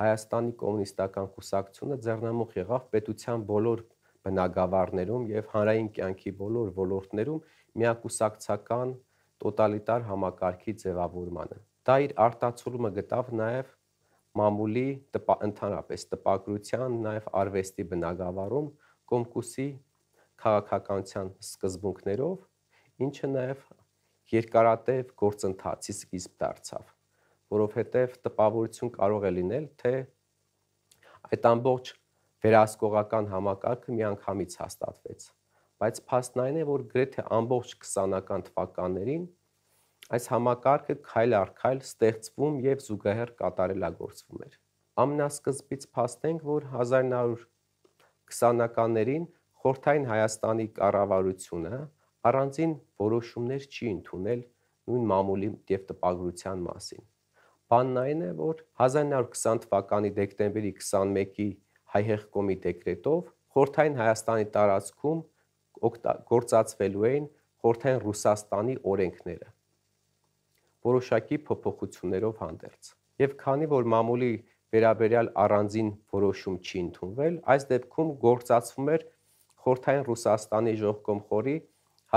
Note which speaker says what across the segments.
Speaker 1: Հայաստանի կոմունիստական կուսակցությունը ձեռնամուխ եղավ պետության բոլոր բնագավառներում եւ հանրային կյանքի բոլոր ոլորտներում միակուսակցական տոտալիտար համակարգի ձևավորմանը։ Դա իր արտացոլումը գտավ նաեւ մամուլի տպա, ընդհանրապես տպագրության, նաեւ արվեստի բնագավառում կոմկուսի քաղաքականության սկզբունքներով, ինչը նաեւ երկարատև գործընթացի սկիզբ դարձավ որովհետև տպավորություն կարող է լինել, թե այդ ամբողջ վերահսկողական համակարգը միանգամից հաստատվեց։ Բայց փաստն այն է, որ գրեթե ամբողջ 20-ական թվականներին այս համակարգը քայլ առ քայլ ստեղծվում եւ զուգահեռ կատարելագործվում էր։ Ամենասկզբից փաստենք, որ 1920-ականներին Խորթային Հայաստանի կառավարությունը առանձին որոշումներ չի ընդունել նույն մամուլի եւ տպագրության մասին բանն այն է, որ 1920 թվականի դեկտեմբերի 21-ի հայհեղկոմի դեկրետով Խորթային Հայաստանի տարածքում գործածվելու էին Խորթային Ռուսաստանի օրենքները որոշակի փոփոխություններով հանդերձ։ Եվ քանի որ մամուլի վերաբերյալ առանձին որոշում չի ընդունվել, այս դեպքում գործածվում էր Խորթային Ռուսաստանի ժողկոմխորի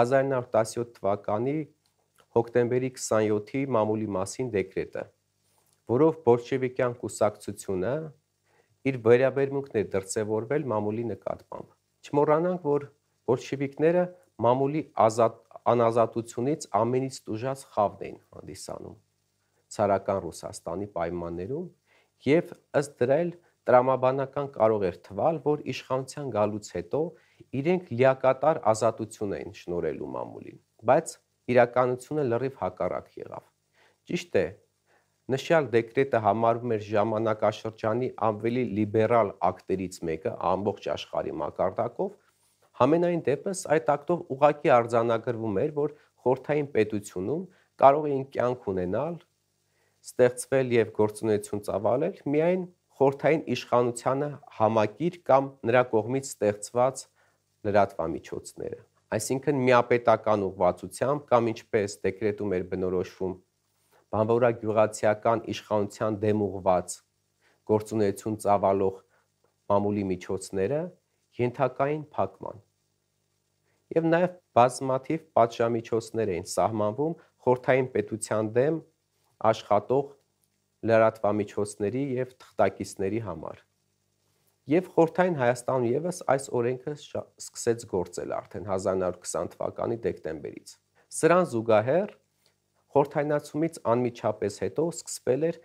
Speaker 1: 1917 թվականի հոկտեմբերի 27-ի մամուլի մասին դեկրետը, որով բոլշևիկյան կուսակցությունը իր վերաբերմունքներ դրսևորվել մամուլի նկատմամբ։ Չմոռանանք, որ բոլշևիկները մամուլի ազատ անազատությունից ամենից տուժած խավն էին հանդիսանում ցարական Ռուսաստանի պայմաններում եւ ըստ դրա էլ տրամաբանական կարող էր թվալ, որ իշխանության գալուց հետո իրենք լիակատար ազատություն էին շնորելու մամուլին, բայց իրականությունը լրիվ հակառակ եղավ։ Ճիշտ է, Նշյալ դեկրետը համարվում էր ժամանակաշրջանի ավելի լիբերալ ակտերից մեկը ամբողջ աշխարհի մակարդակով, համենայն դեպս այդ ակտով ուղակի արձանագրվում էր, որ խորթային պետությունում կարող էին կյանք ունենալ, ստեղծվել եւ գործունեություն ծավալել միայն խորթային իշխանությանը համակիր կամ նրա կողմից ստեղծված լրատվամիջոցները։ Այսինքն միապետական ուղղվածությամբ կամ ինչպես դեկրետում էր բնորոշվում բանվորագյուղացիական իշխանության դեմ ուղված գործունեություն ծավալող մամուլի միջոցները ենթակային փակման եւ նաեւ բազմաթիվ պատժամիջոցներ էին սահմանվում խորթային պետության դեմ աշխատող լրատվամիջոցների եւ թղթակիցների համար եւ խորթային Հայաստանում եւս այս օրենքը սկսեց գործել արդեն 1920 թվականի դեկտեմբերից սրան զուգահեռ Խորթայնացումից անմիջապես հետո սկսվել էր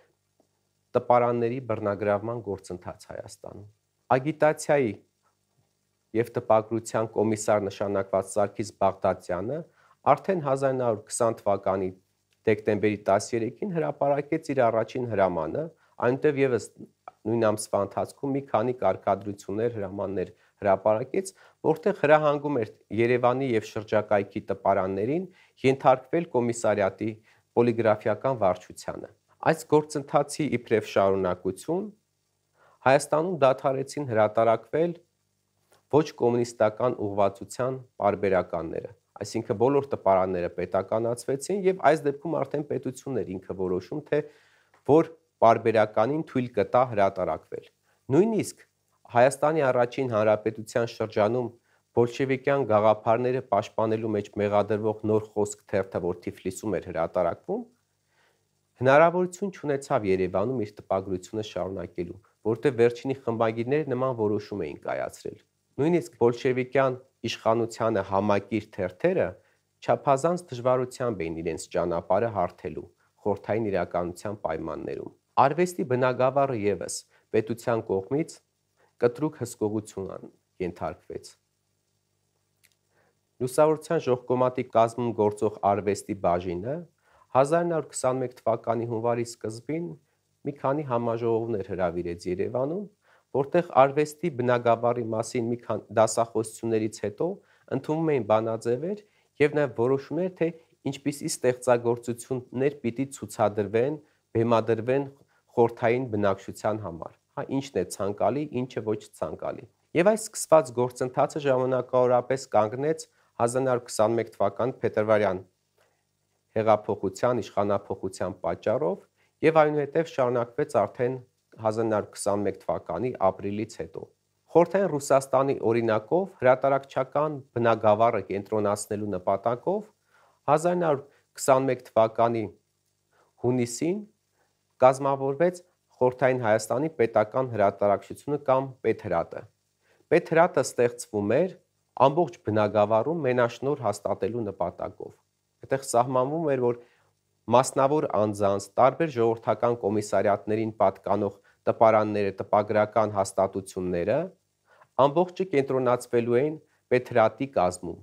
Speaker 1: տպարանների բռնագրավման գործընթաց Հայաստանում։ Ագիտացիայի եւ տպագրության կոմիսար նշանակված Սարգիս Բաղդատյանը արդեն 1920 թվականի դեկտեմբերի 13-ին հրապարակեց իր առաջին հրամանը, այնուտեւ եւս նույն ամսվա ընթացքում մի քանի կարգադրություններ հրամաններ հրապարակից, որտեղ հրահանգում էր Երևանի եւ շրջակայքի տպարաններին ենթարկվել կոմիսարիատի պոլիգրաֆիական վարչությանը։ Այս գործընթացի իբրև շարունակություն Հայաստանում դադարեցին հրատարակվել ոչ կոմունիստական ուղղվածության parberakanները, այսինքն բոլոր տպարանները պետականացվեցին եւ այս դեպքում արդեն պետությունն էր ինքը որոշում, թե որ parberakanին թույլ կտա հրատարակվել։ Նույնիսկ Հայաստանի առաջին հանրապետության շրջանում բոլշևիկյան գաղափարները պաշտպանելու մեջ մեղադրվող նոր խոսք թերթը, որ Թիֆլիսում էր հրատարակվում, հնարավորություն չունեցավ Երևանում իր տպագրությունը շարունակելու, որտեղ վերջինի խմբագիրները նման որոշում էին կայացրել։ Նույնիսկ բոլշևիկյան իշխանությանը համակիր թերթերը չափազանց դժվարությամբ էին իրենց ճանապարհը հարթելու խորթային իրականության պայմաններում։ Արվեստի բնագավառը եւս պետության կողմից կտրուկ հսկողության ենթարկվեց։ Լուսավորության ժողկոմատի կազմում գործող արվեստի բաժինը 1921 թվականի հունվարի սկզբին մի քանի համաժողովներ հրավիրեց Երևանում, որտեղ արվեստի բնագավառի մասին մի քանի դասախոսություններից հետո ընդունվում էին բանաձևեր եւ նաեւ որոշումներ, թե ինչպիսի ստեղծագործություններ պիտի ցուցադրվեն, բեմադրվեն խորթային բնակչության համար հա ինչն է ցանկալի, ինչը ոչ ցանկալի։ Եվ այս սկսված գործընթացը ժամանակավորապես կանգնեց 1921 թվական փետրվարյան հեղափոխության, իշխանապողության պատճառով եւ այնուհետեւ շարունակվեց արդեն 1921 թվականի ապրիլից հետո։ Խորթային Ռուսաստանի օրինակով հրատարակչական բնագավառը կենտրոնացնելու նպատակով 1921 թվականի հունիսին կազմավորվեց Խորթային Հայաստանի պետական հրատարակչությունը կամ Պետհրատը։ Պետհրատը ստեղծվում էր ամբողջ բնագավառում մենաշնոր հաստատելու նպատակով։ Այդտեղ սահմանվում էր, որ մասնավոր անձանց, տարբեր ժողովրդական կոմիսարիատներին պատկանող տպարանները, տպագրական հաստատությունները ամբողջը կենտրոնացվելու էին Պետրատի կազմում։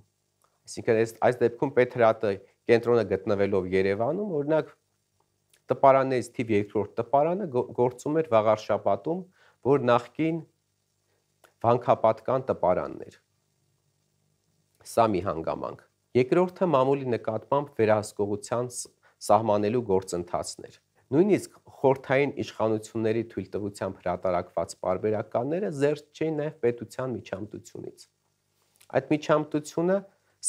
Speaker 1: Այսինքն այս այս դեպքում Պետրատը կենտրոնը գտնվելով Երևանում, օրինակ տպարաններից թիվ երկրորդ տպարանը գործում էր վաղարշապատում, որ նախքին վանքապատկան տպարանն էր։ Սա մի հանգամանք։ Երկրորդը մամուլի նկատմամբ վերահսկողության սահմանելու գործընթացն էր։ Նույնիսկ խորթային իշխանությունների թույլտվությամբ հրատարակված պարբերականները զերծ չէին նաև պետության միջամտությունից։ Այդ միջամտությունը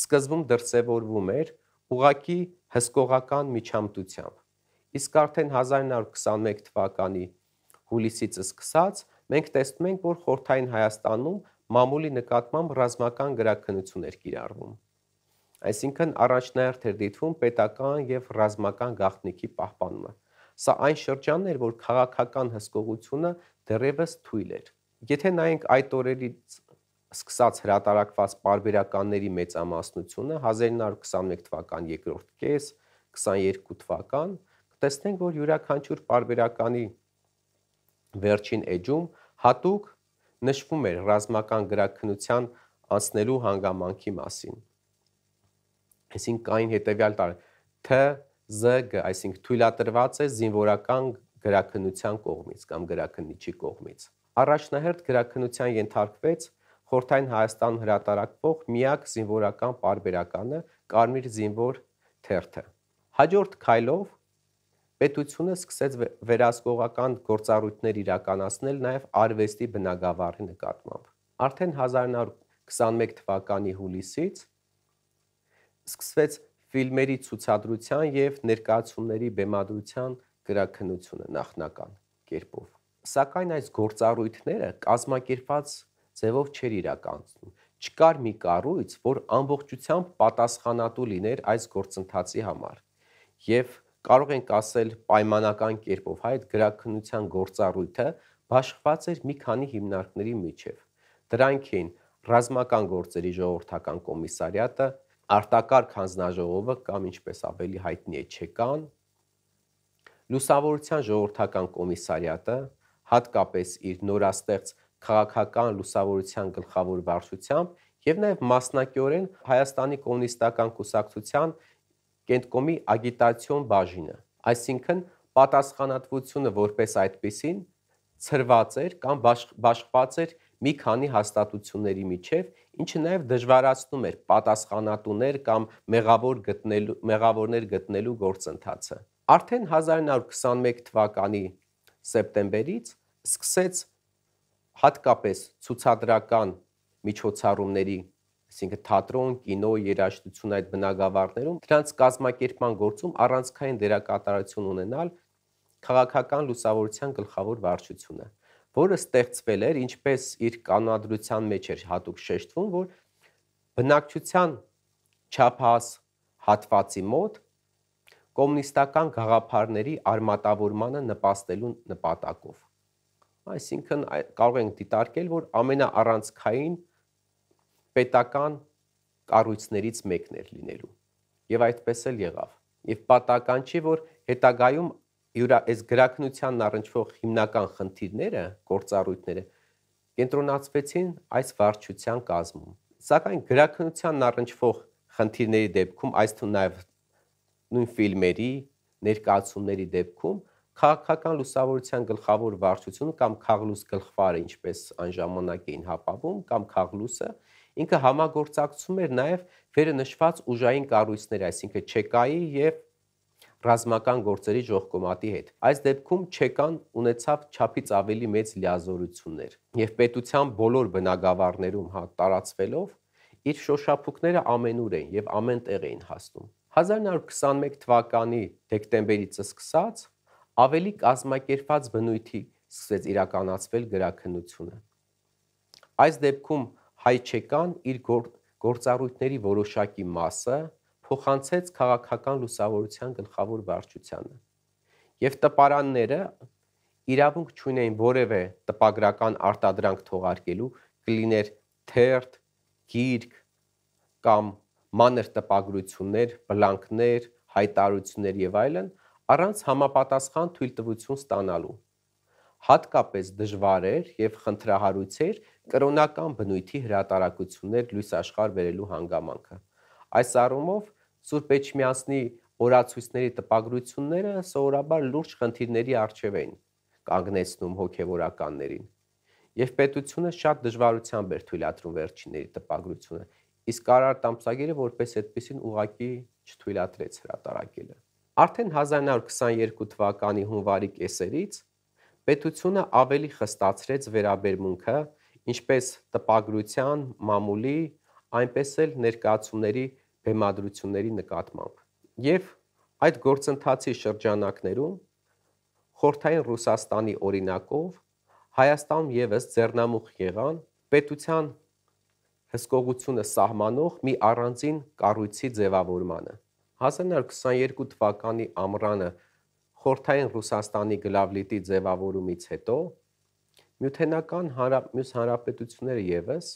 Speaker 1: սկզբում դրսևորվում էր ուղակի հսկողական միջամտությամբ Իսկ արդեն 1921 թվականի հուլիսից սկսած մենք տեսնում ենք, որ Խորթային Հայաստանում մամուլի նկատմամբ ռազմական գրաքննություն էր կիրառվում։ Այսինքն առաջնահերթ էր դիտվում պետական եւ ռազմական գաղտնիքի պահպանումը։ Սա այն շրջանն էր, որ քաղաքական հսկողությունը դեռևս թույլ էր։ Եթե նայենք այդ օրերից սկսած հրատարակված պարբերականների մեծամասնությունը 1921 թվական երկրորդ կես, 22 թվական տեսնենք, որ յուրաքանչյուր պարբերականի վերջին էջում հատուկ նշվում էր ռազմական գրաքնության անցնելու հանգամանքի մասին։ Այսինքն կային հետևյալ տարի Թ ԶԳ, այսինքն թույլատրված է զինվորական գրաքնության կողմից կամ գրաքննիչի կողմից։ Առաջնահերթ գրաքնության ենթարկվեց Խորթային Հայաստան հրատարակվող միակ զինվորական պարբերականը Կարմիր զինվոր թերթը։ Հաջորդ քայլով պետությունը սկսեց վերահսկողական գործառույթներ իրականացնել նաև արվեստի բնագավառի նկատմամբ։ Արդեն 1921 թվականի հուլիսից սկսվեց ֆիլմերի ցուցադրության եւ ներկայացումների բեմադրության գրաքննությունը նախնական կերպով։ Սակայն այս գործառույթները կազմակերպված ձևով չէր իրականացնում։ Չկար մի կառույց, որ ամբողջությամբ պատասխանատու լիներ այս գործընթացի համար։ Եվ կարող ենք ասել պայմանական կերպով, հայ այդ գրաքննության գործառույթը բաշխված էր մի քանի հիմնարկների միջև։ Դրանք էին ռազմական գործերի ժողովրդական կոմիսարիատը, արտակարգ հանձնաժողովը կամ ինչպես ավելի հայտնի է ՉԿ-ն, լուսավորության ժողովրդական կոմիսարիատը, հատկապես իր նորաստեղծ քաղաքական լուսավորության գլխավոր վարչությամբ եւ նաեւ մասնակիորեն Հայաստանի կոմունիստական կուսակցության կենտկոմի ագիտացիոն բաժինը, այսինքն պատասխանատվությունը որպես այդպեսին ծրված էր կամ բաշխված էր մի քանի հաստատությունների միջև, ինչը նաև դժվարացնում էր պատասխանատուներ կամ մեղավոր գտնելու մեղավորներ գտնելու գործընթացը։ Արդեն 1921 թվականի սեպտեմբերից սկսեց հատկապես ցուցադրական միջոցառումների այսինքն թատրոն, կինո, երաժշտություն այդ բնագավառներում դրանց կազմակերպման գործում առանցքային դերակատարություն ունենալ քաղաքական լուսավորության գլխավոր վարչությունը, որը ստեղծվել էր ինչպես իր կանոնադրության մեջ էր հատուկ շեշտվում, որ բնակչության չափահաս հատվածի մոտ կոմունիստական գաղափարների արմատավորմանը նպաստելու նպատակով։ Այսինքն կարող ենք դիտարկել, որ ամենաառանցքային պետական կառույցներից մեկն էր լինելու։ Եվ այդպես էլ եղավ։ Եվ պատական չի, որ հետագայում յուրա այս գրակնությանն առնչվող հիմնական խնդիրները, գործառույթները կենտրոնացվեցին այս վարչության կազմում։ Սակայն գրակնությանն առնչվող խնդիրների դեպքում, այս թվում նաև նույն ֆիլմերի ներկայացումների դեպքում քաղաքական լուսավորության գլխավոր վարչությունը կամ քաղլուս գլխվարը, ինչպես այն ժամանակ էին հապավում, կամ քաղլուսը, ինքը համագործակցում էր նաև վերնշված ուժային կառույցներ, այսինքն ЧԿ-ի եւ ռազմական գործերի ժողկոմատի հետ։ Այս դեպքում ЧԿ-ն ունեցավ չափից ավելի մեծ լիազորություններ եւ պետության բոլոր բնակավարներում հա տարածվելով իր շոշափուկները ամենուր էին եւ ամեն տեղ էին հասնում։ 1921 թվականի դեկտեմբերից սկսած ավելի կազմակերպված բնույթի սկսեց իրականացվել գրաքննությունը։ Այս դեպքում հայչեկան իր գործառույթների որոշակի մասը փոխանցեց քաղաքական լուսավորության գլխավոր վարչությանը եւ տպարանները իրավունք չունեին որևէ տպագրական արտադրանք թողարկելու կլիներ թերթ, գիրք կամ մանր տպագրություններ, բլանկներ, հայտարարություններ եւ այլն առանց համապատասխան թույլտվություն ստանալու հատկապես դժվար էր եւ խնդրահարույց էր կրոնական բնույթի հրատարակություններ լույս աշխարհ վերելու հանգամանքը։ Այս առումով Սուրբ Էջմիածնի օրացույցների տպագրությունները սովորաբար լուրջ խնդիրների առջև էին կանգնեցնում հոգևորականներին։ Եվ պետությունը շատ դժվարությամբ էր թույլատրում վերջիների տպագրությունը, իսկ Արարտ ամսագիրը որպես այդպեսին ուղակի չթույլատրեց հրատարակելը։ Արդեն 1922 թվականի հունվարի կեսերից պետությունը ավելի խստացրեց վերաբերմունքը ինչպես տպագրության, մամուլի, այնպես էլ ներկայացումների բեմադրությունների նկատմամբ։ Եվ այդ գործընթացի շրջանակներում Խորթային Ռուսաստանի օրինակով Հայաստան եւս ձեռնամուխ եղան պետության հսկողությունը սահմանող մի առանձին կառույցի ձևավորմանը։ 1922 թվականի ամռանը Խորթային Ռուսաստանի գլավլիտի ձևավորումից հետո Մյութենական հանրապ, մյուս հանրապետությունները եւս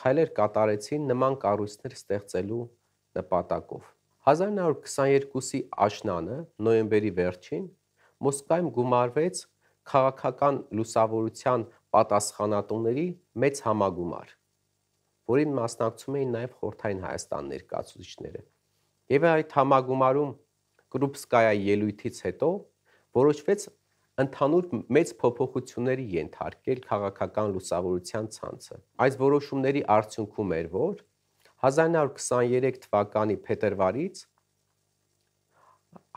Speaker 1: քայլեր կատարեցին նման կառույցներ ստեղծելու նպատակով։ 1922-ի աշնանը նոյեմբերի վերջին Մոսկվայում գումարվեց քաղաքական լուսավորության պատասխանատուների մեծ համագումար, որին մասնակցում էին նաև Խորթային Հայաստան ներկայացուցիչները։ Եվ այդ համագումարում Կրուպսկայա ելույթից հետո որոշվեց ընդհանուր մեծ փոփոխությունների ենթարկել քաղաքական լուսավորության ցանցը։ Այս որոշումների արդյունքում էր, որ 1923 թվականի փետրվարից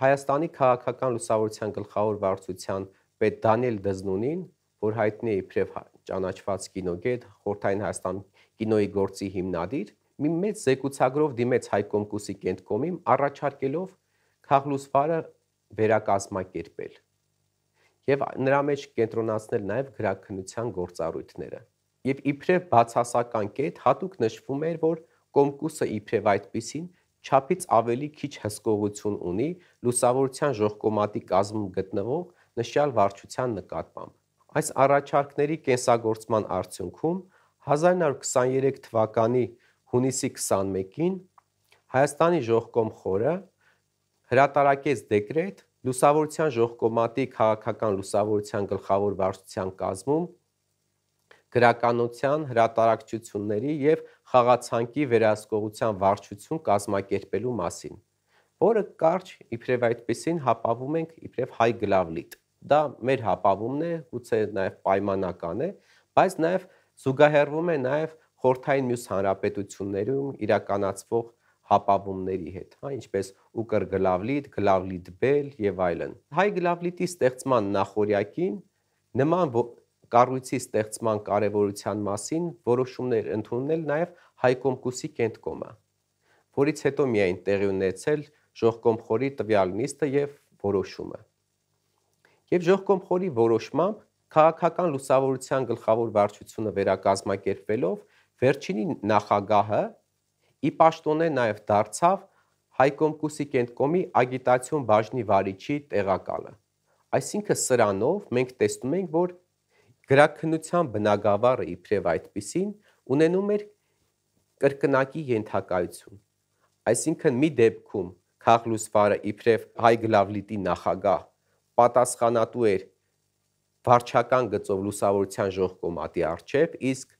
Speaker 1: Հայաստանի քաղաքական լուսավորության գլխավոր վարչության պետ Դանիել Դզնունին, որ հայտնի է իբրև ճանաչված կինոգետ, Խորթային Հայաստան կինոյի գործի հիմնադիր, մի մեծ զեկուցագրով դիմեց Հայկոմկուսի կենտկոմին առաջարկելով քաղլուսվարը վերակազմակերպել եւ նրա մեջ կենտրոնացնել նաեւ գրաքննության գործառույթները։ Եվ իբրև բացասական կետ հատուկ նշվում էր, որ կոմկուսը իբրև այդպեսին չափից ավելի քիչ հսկողություն ունի լուսավորության ժողկոմատի կազմում գտնվող նշյալ վարչության նկատմամբ։ Այս առաջարկների կենսագործման արդյունքում 1923 թվականի հունիսի 21-ին Հայաստանի ժողկոմ խորը հրատարակեց դեկրետ, լուսավորության ժողկոմատի քաղաքական լուսավորության գլխավոր վարչության կազմում գրականության, հրատարակչությունների եւ խաղացանկի վերահսկողության վարչություն կազմակերպելու մասին, որը կարճ իբրև այդպեսին հապավում ենք իբրև հայ գլավլիտ։ Դա մեր հապավումն է, գուցե նաեւ պայմանական է, բայց նաեւ զուգահեռվում է նաեւ խորթային մյուս հանրապետություններում իրականացվող հապավումների հետ, հա, ինչպես ուկր գլավլիտ, գլավլիտ բել եւ այլն։ Հայ գլավլիտի ստեղծման նախորյակին նման կառույցի ստեղծման կարևորության մասին որոշումներ ընդունել նաեւ Հայկոմկուսի կենտկոմը, որից հետո միայն տեղի ունեցել Ժողկոմխորի տվյալ նիստը եւ որոշումը։ Եվ Ժողկոմխորի որոշմամբ քաղաքական լուսավորության գլխավոր վարչությունը վերակազմակերպելով վերջինի նախագահը ի պաշտոն է նաև դարձավ Հայկոմկուսի կենտկոմի ագիտացիոն բաժնի վարիչի տեղակալը։ Այսինքն սրանով մենք տեսնում ենք, որ գրակնության բնագավառը իբրև այդպեսին ունենում էր կրկնակի ենթակայություն։ Այսինքն մի դեպքում Խաղլուսվարը իբրև հայ գլավլիտի նախագահ պատասխանատու էր վարչական գծով լուսավորության ժողկոմատի արչև, իսկ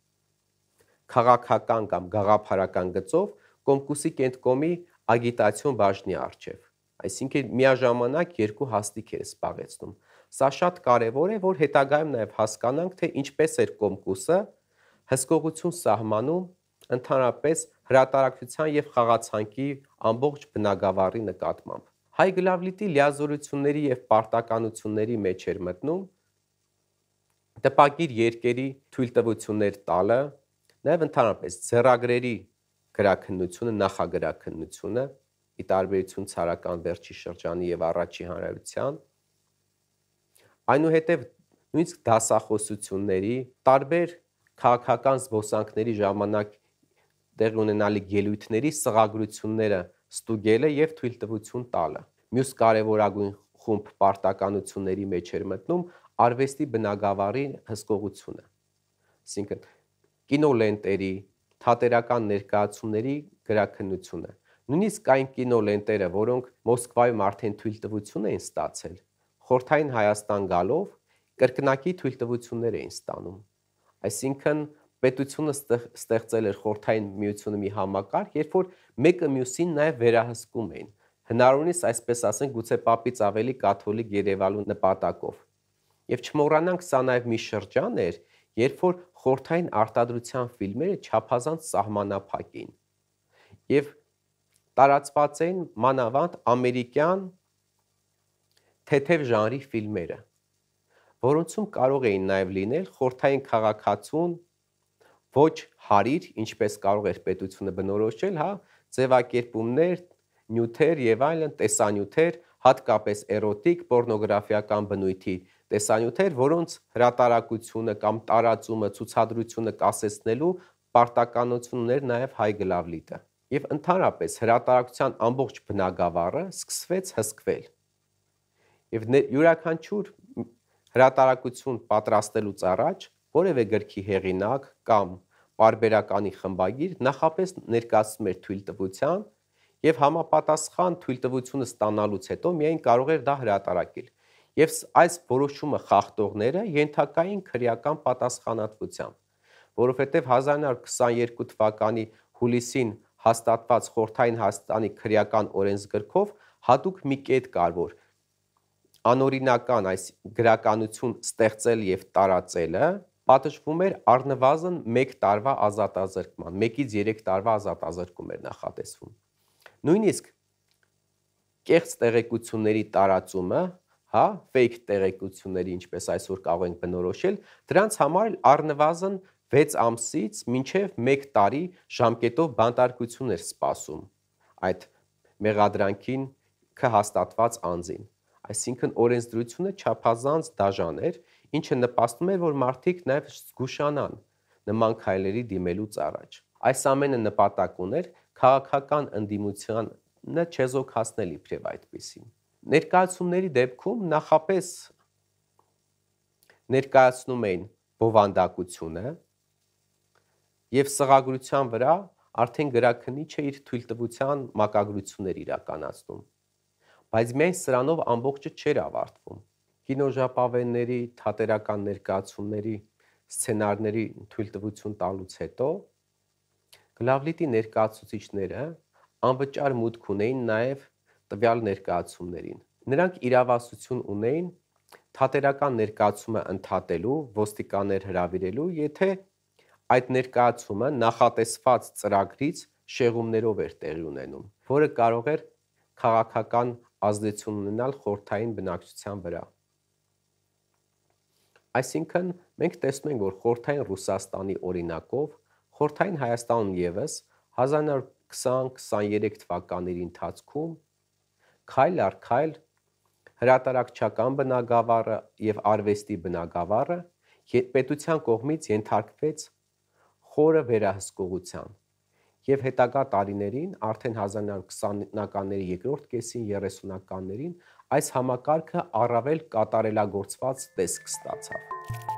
Speaker 1: քաղաքական կամ գաղափարական գծով Կոմկուսի կենտկոմի ագիտացիոն բաժնի արչև։ Այսինքն միաժամանակ երկու հաստիք էր սպառեցնում։ Սա շատ կարևոր է, որ հետագայում նաև հասկանանք, թե ինչպես էր Կոմկուսը հսկողություն սահմանում ընդհանրապես հրատարակության եւ խաղացանկի ամբողջ բնագավառի նկատմամբ։ Հայ գլավլիտի լիազորությունների եւ պարտականությունների մեջ էր մտնում տպագիր երկերի թույլտվություններ տալը, Նաև ընդհանրապես ծերագրերի գրաքննությունը, նախագրաքննությունը ի տարբերություն ցարական վերջի շրջանի եւ առաջի հանրայության այնուհետեւ նույնիսկ դասախոսությունների տարբեր քաղաքական զբոսանքների ժամանակ տեղի ունենալի ելույթների սղագրությունները ստուգելը եւ թույլտվություն տալը։ Մյուս կարևորագույն խումբ պարտականությունների մեջ էր մտնում արվեստի բնագավառի հսկողությունը։ Այսինքն կինոլենտերի, թատերական ներկայացումների գրաքննությունը։ Նույնիսկ այն կինոլենտերը, որոնք Մոսկվայում արդեն թույլտվություն էին ստացել, խորթային Հայաստան գալով կրկնակի թույլտվություններ էին ստանում։ Այսինքն պետությունը ստեղծել էր խորթային միությունը մի համակարգ, երբ որ մեկը մյուսին նաև վերահսկում էին։ Հնարավորինս այսպես ասենք, գուցե Պապից ավելի կաթոլիկ Երևալու նպատակով։ Եվ չմոռանանք, սա նաև մի շրջան էր, երբ որ խորթային արտադրության ֆիլմերը չափազանց սահմանափակ էին եւ տարածված էին մանավանդ ամերիկյան թեթև ժանրի ֆիլմերը, որոնցում կարող էին նաեւ լինել խորթային քաղաքացուն ոչ հարիր, ինչպես կարող էր պետությունը բնորոշել, հա, ձևակերպումներ, նյութեր եւ այլն տեսանյութեր, հատկապես էրոտիկ, պորնոգրաֆիական բնույթի տեսանյութեր, որոնց հրատարակությունը կամ տարածումը, ցուցադրությունը կասեցնելու պարտականություն ուներ նաև հայ գլավլիտը։ Եվ ընդհանրապես հրատարակության ամբողջ բնագավառը սկսվեց հսկվել։ Եվ յուրաքանչյուր հրատարակություն պատրաստելուց առաջ որևէ գրքի հեղինակ կամ բարբերականի խմբագիր նախապես ներկայացնում էր թույլտվության եւ համապատասխան թույլտվությունը ստանալուց հետո միայն կարող էր դա հրատարակել եւ այս որոշումը խախտողները յենթակային քրեական պատասխանատվությամբ, որովհետեւ 1922 թվականի հուլիսին հաստատված Խորթային Հայաստանի քրեական օրենսգրքով հատուկ մի կետ կար, որ անօրինական այս գրականություն ստեղծել եւ տարածելը պատժվում էր առնվազն 1 տարվա ազատազրկման, 1-ից 3 տարվա ազատազրկում էր նախատեսվում։ Նույնիսկ կեղծ տեղեկությունների տարածումը հա, fake տեղեկությունների, ինչպես այսօր կարող ենք բնորոշել, դրանց համար առնվազն 6 ամսից մինչև 1 տարի ժամկետով բանտարկություն էր սպասում այդ մեղադրանքին կհաստատված անձին։ Այսինքն օրենսդրությունը չափազանց դաժան էր, ինչը նպաստում էր, որ մարդիկ նաև զգուշանան նման քայլերի դիմելուց առաջ։ Այս ամենը նպատակ ուներ քաղաքական ընդդիմությանը չեզոքացնել իբրև այդպեսին ներկայացումների դեպքում նախապես ներկայացնում էին բովանդակությունը եւ սղագրության վրա արդեն գրակնիչը իր թույլտվության մակագրություններ իրականացնում։ Բայց միայն սրանով ամբողջը չէր ավարտվում։ Կինոժապավենների, թատերական ներկայացումների, սցենարների թույլտվություն տալուց հետո Գլավլիտի ներկայացուցիչները անվճար մուտք ունեին նաև տվյալ ներկայացումներին։ Նրանք իրավասություն ունեին թատերական ներկայացումը ընդհատելու, ոստիկաներ հրավիրելու, եթե այդ ներկայացումը նախատեսված ծրագրից շեղումներով էր տեղի ունենում, որը կարող էր քաղաքական ազդեցություն ունենալ խորթային բնակչության վրա։ Այսինքն, մենք տեսնում ենք, որ խորթային Ռուսաստանի օրինակով խորթային Հայաստանում եւս 1920-23 թվականների ընթացքում քայլ առ քայլ հրատարակչական բնագավառը եւ արվեստի բնագավառը պետության կողմից ենթարկվեց խորը վերահսկողության եւ հետագա տարիներին արդեն 1920-ականների երկրորդ կեսին 30-ականներին այս համակարգը առավել կատարելագործված տեսք ստացավ